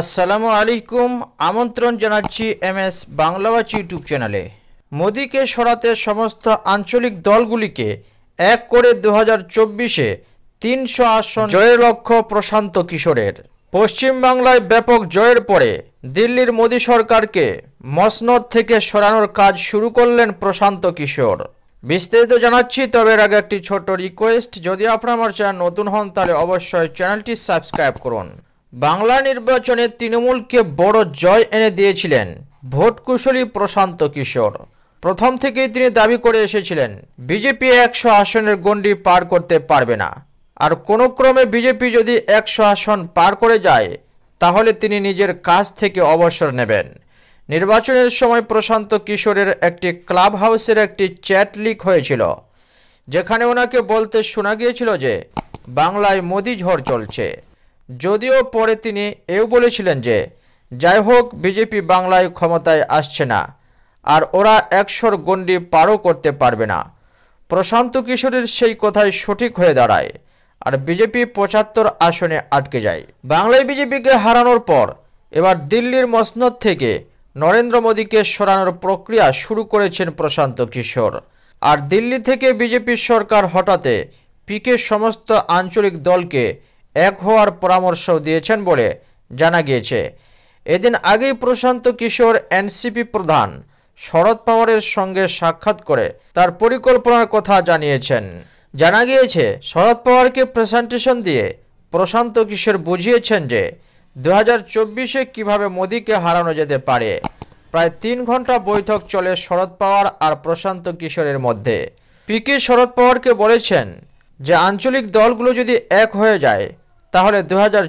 আসসালামু আলাইকুম আমন্ত্রণ জানাচ্ছি এম এস বাংলাবাচ ইউটিউব চ্যানেলে মোদীকে সরাতে সমস্ত আঞ্চলিক দলগুলিকে এক করে দু হাজার চব্বিশে তিনশো আসন জয়ের লক্ষ্য প্রশান্ত কিশোরের পশ্চিমবাংলায় ব্যাপক জয়ের পরে দিল্লির মোদী সরকারকে মসনদ থেকে সরানোর কাজ শুরু করলেন প্রশান্ত কিশোর বিস্তারিত জানাচ্ছি তবে এর আগে একটি ছোট রিকোয়েস্ট যদি আপনার আমার চ্যানেল নতুন হন তাহলে অবশ্যই চ্যানেলটি সাবস্ক্রাইব করুন বাংলা নির্বাচনে তৃণমূলকে বড় জয় এনে দিয়েছিলেন ভোট কুশলী প্রশান্ত কিশোর প্রথম থেকেই তিনি দাবি করে এসেছিলেন বিজেপি একশো আসনের গণ্ডি পার করতে পারবে না আর কোনো ক্রমে বিজেপি যদি একশো আসন পার করে যায় তাহলে তিনি নিজের কাজ থেকে অবসর নেবেন নির্বাচনের সময় প্রশান্ত কিশোরের একটি ক্লাব হাউসের একটি চ্যাট লিক হয়েছিল যেখানে ওনাকে বলতে শোনা গিয়েছিল যে বাংলায় মোদি ঝড় চলছে যদিও পরে তিনি এও বলেছিলেন যে যাই হোক বিজেপি বাংলায় ক্ষমতায় আসছে না আর ওরা একশোর গণ্ডি পারও করতে পারবে না প্রশান্ত কিশোরের সেই কথাই সঠিক হয়ে দাঁড়ায় আর বিজেপি পঁচাত্তর আসনে আটকে যায় বাংলায় বিজেপিকে হারানোর পর এবার দিল্লির মসনদ থেকে নরেন্দ্র মোদীকে সরানোর প্রক্রিয়া শুরু করেছেন প্রশান্ত কিশোর আর দিল্লি থেকে বিজেপির সরকার হঠাতে পিকে সমস্ত আঞ্চলিক দলকে এক হওয়ার পরামর্শ দিয়েছেন বলে জানা গিয়েছে এদিন আগেই প্রশান্ত কিশোর এনসিপি প্রধান শরদ পাওয়ারের সঙ্গে সাক্ষাৎ করে তার পরিকল্পনার কথা জানিয়েছেন জানা গিয়েছে শরদ পাওয়ারকে প্রেজেন্টেশন দিয়ে প্রশান্ত কিশোর বুঝিয়েছেন যে দু হাজার চব্বিশে কীভাবে মোদীকে হারানো যেতে পারে প্রায় তিন ঘন্টা বৈঠক চলে শরদ পাওয়ার আর প্রশান্ত কিশোরের মধ্যে পিকে শরদ পাওয়ারকে বলেছেন যে আঞ্চলিক দলগুলো যদি এক হয়ে যায় তাহলে দু হাজার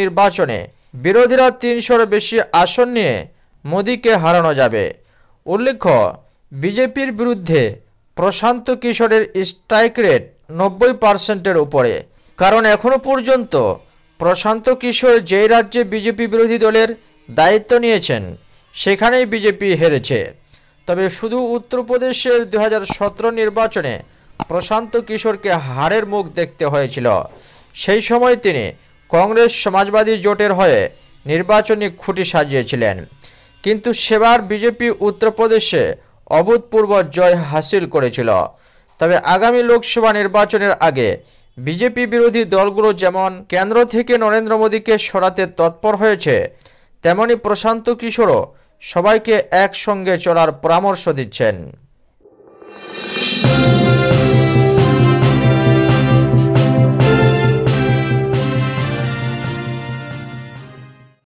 নির্বাচনে বিরোধীরা তিনশোর বেশি আসন নিয়ে মোদীকে হারানো যাবে উল্লেখ্য বিজেপির বিরুদ্ধে প্রশান্ত কিশোরের স্ট্রাইক রেট নব্বই পার্সেন্টের উপরে কারণ এখনও পর্যন্ত প্রশান্ত কিশোর যেই রাজ্যে বিজেপি বিরোধী দলের দায়িত্ব নিয়েছেন সেখানেই বিজেপি হেরেছে তবে শুধু উত্তরপ্রদেশের দু নির্বাচনে প্রশান্ত কিশোরকে হারের মুখ দেখতে হয়েছিল সেই সময় তিনি কংগ্রেস সমাজবাদী জোটের হয়ে নির্বাচনী খুঁটি সাজিয়েছিলেন কিন্তু সেবার বিজেপি উত্তরপ্রদেশে অভূতপূর্ব জয় হাসিল করেছিল তবে আগামী লোকসভা নির্বাচনের আগে বিজেপি বিরোধী দলগুলো যেমন কেন্দ্র থেকে নরেন্দ্র মোদীকে সরাতে তৎপর হয়েছে তেমনি প্রশান্ত কিশোরও সবাইকে একসঙ্গে চলার পরামর্শ দিচ্ছেন